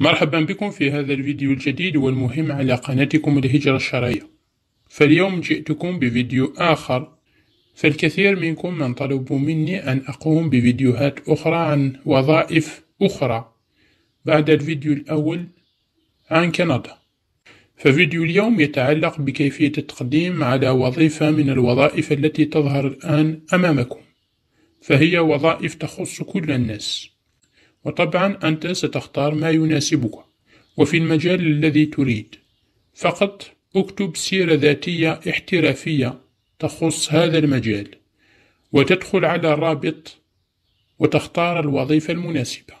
مرحبا بكم في هذا الفيديو الجديد والمهم على قناتكم الهجرة الشرعية فاليوم جئتكم بفيديو آخر فالكثير منكم من طلبوا مني أن أقوم بفيديوهات أخرى عن وظائف أخرى بعد الفيديو الأول عن كندا ففيديو اليوم يتعلق بكيفية التقديم على وظيفة من الوظائف التي تظهر الآن أمامكم فهي وظائف تخص كل الناس وطبعا أنت ستختار ما يناسبك وفي المجال الذي تريد فقط اكتب سيرة ذاتية احترافية تخص هذا المجال وتدخل على رابط وتختار الوظيفة المناسبة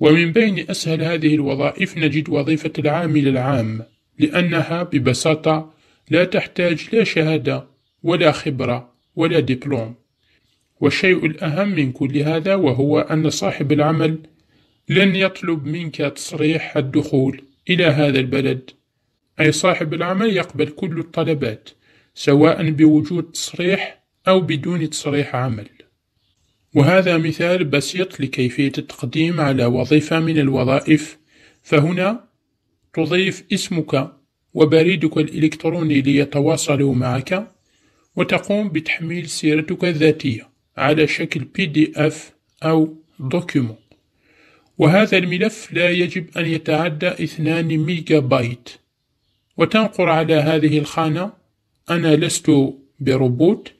ومن بين أسهل هذه الوظائف نجد وظيفة العامل العام لأنها ببساطة لا تحتاج لا شهادة ولا خبرة ولا دبلوم والشيء الأهم من كل هذا وهو أن صاحب العمل لن يطلب منك تصريح الدخول إلى هذا البلد أي صاحب العمل يقبل كل الطلبات سواء بوجود تصريح أو بدون تصريح عمل وهذا مثال بسيط لكيفية التقديم على وظيفة من الوظائف فهنا تضيف اسمك وبريدك الإلكتروني ليتواصلوا معك وتقوم بتحميل سيرتك الذاتية على شكل بي دي اف أو دوكيومون وهذا الملف لا يجب أن يتعدى 2 ميجا بايت وتنقر على هذه الخانة أنا لست بروبوت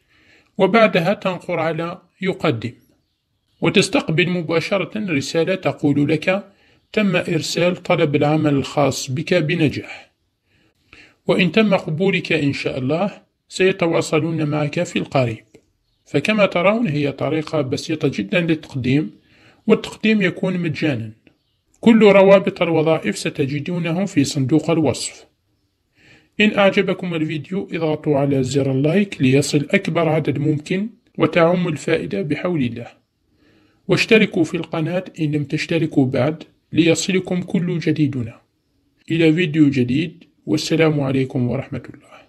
وبعدها تنقر على يقدم وتستقبل مباشرة رسالة تقول لك تم إرسال طلب العمل الخاص بك بنجاح وإن تم قبولك إن شاء الله سيتواصلون معك في القريب فكما ترون هي طريقة بسيطة جدا للتقديم والتقديم يكون مجانا كل روابط الوظائف ستجدونه في صندوق الوصف إن أعجبكم الفيديو اضغطوا على زر اللايك ليصل أكبر عدد ممكن وتعم الفائدة بحول الله واشتركوا في القناة إن لم تشتركوا بعد ليصلكم كل جديدنا إلى فيديو جديد والسلام عليكم ورحمة الله